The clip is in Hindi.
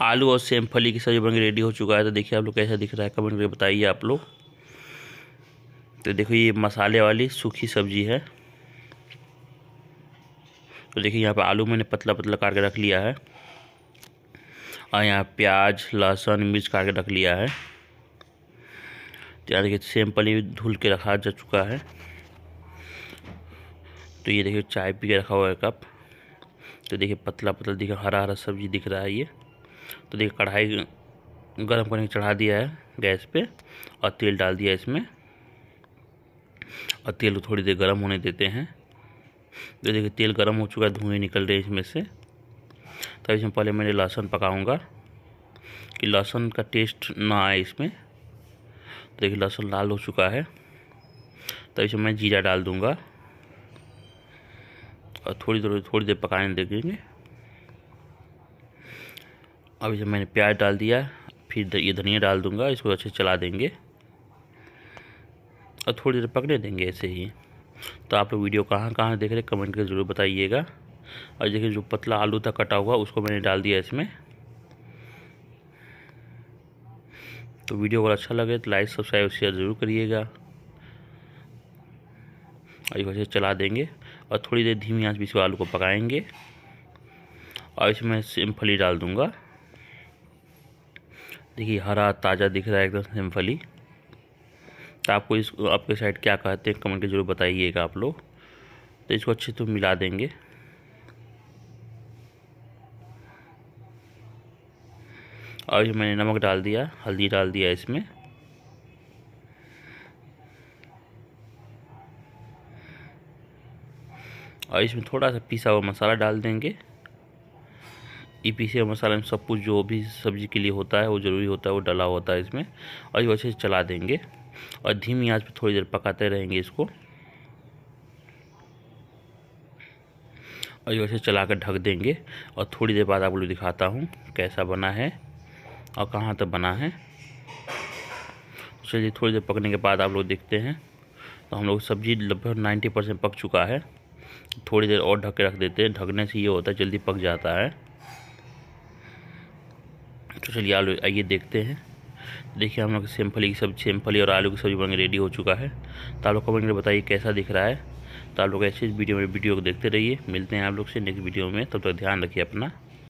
आलू और सेम फली की सब्जी बनकर रेडी हो चुका है तो देखिए आप लोग कैसा दिख रहा है कमेंट करके बताइए आप लोग तो देखो ये मसाले वाली सूखी सब्जी है तो देखिए यहाँ पर आलू मैंने पतला पतला काट के रख लिया है और यहाँ प्याज लहसुन मिर्च काट के रख लिया है तो यहाँ देखिए सेम पली धुल के रखा जा चुका है तो ये देखिए चाय पी के रखा हुआ है कप तो देखिए पतला पतला दिख हरा हरा सब्जी दिख रहा है ये तो देखिए कढ़ाई गर्म करने चढ़ा दिया है गैस पे और तेल डाल दिया इसमें और तेल थोड़ी देर गर्म होने देते हैं तो देखिए तेल गर्म हो चुका है धुएँ निकल रहे इसमें से तब तो इसमें पहले मैंने लहसुन पकाऊँगा कि लहसुन का टेस्ट ना आए इसमें तो देखिए लहसुन लाल हो चुका है तब तो इसमें मैं जीरा डाल दूँगा और थोड़ी देर थोड़ी देर पकाने देखेंगे अब इसे मैंने प्याज डाल दिया फिर ये धनिया डाल दूंगा इसको अच्छे से चला देंगे और थोड़ी देर पकने देंगे ऐसे ही तो आप लोग वीडियो कहाँ कहाँ देख रहे कमेंट करके ज़रूर बताइएगा और देखिए जो पतला आलू था कटा हुआ उसको मैंने डाल दिया इसमें तो वीडियो अगर अच्छा लगे तो लाइक सब्सक्राइब शेयर ज़रूर करिएगा और इस वजह चला देंगे और थोड़ी देर धीमी आँच भी इसको आलू को पकाएंगे और इसमें फली डाल दूंगा देखिए हरा ताज़ा दिख रहा है एकदम तो तो आपको इस आपके साइड क्या कहते हैं कमेंट के जरूर बताइएगा आप लोग तो इसको अच्छे से मिला देंगे और ये मैंने नमक डाल दिया हल्दी डाल दिया इसमें और इसमें थोड़ा सा पिसा हुआ मसाला डाल देंगे ई से मसाला में सब कुछ जो भी सब्ज़ी के लिए होता है वो ज़रूरी होता है वो डला होता है इसमें और ये अच्छे से चला देंगे और धीमी आंच पर थोड़ी देर पकाते रहेंगे इसको और से चला कर ढक देंगे और थोड़ी देर बाद आप लोग दिखाता हूँ कैसा बना है और कहाँ तक बना है तो चलिए थोड़ी देर पकने के बाद आप लोग देखते हैं तो हम लोग सब्ज़ी लगभग नाइन्टी परसेंट पक चुका है थोड़ी देर और ढक के रख देते हैं ढकने से ये होता है जल्दी पक जाता है तो चलिए आलू आइए देखते हैं देखिए हम लोग सिंपली की सब्जी सिंपली और आलू की सब्ज़ी बन रेडी हो चुका है तो आप लोग कमेंट में बताइए कैसा दिख रहा है तो आप लोग ऐसे वीडियो में वीडियो को देखते रहिए मिलते हैं आप लोग से नेक्स्ट वीडियो में तब तक ध्यान रखिए अपना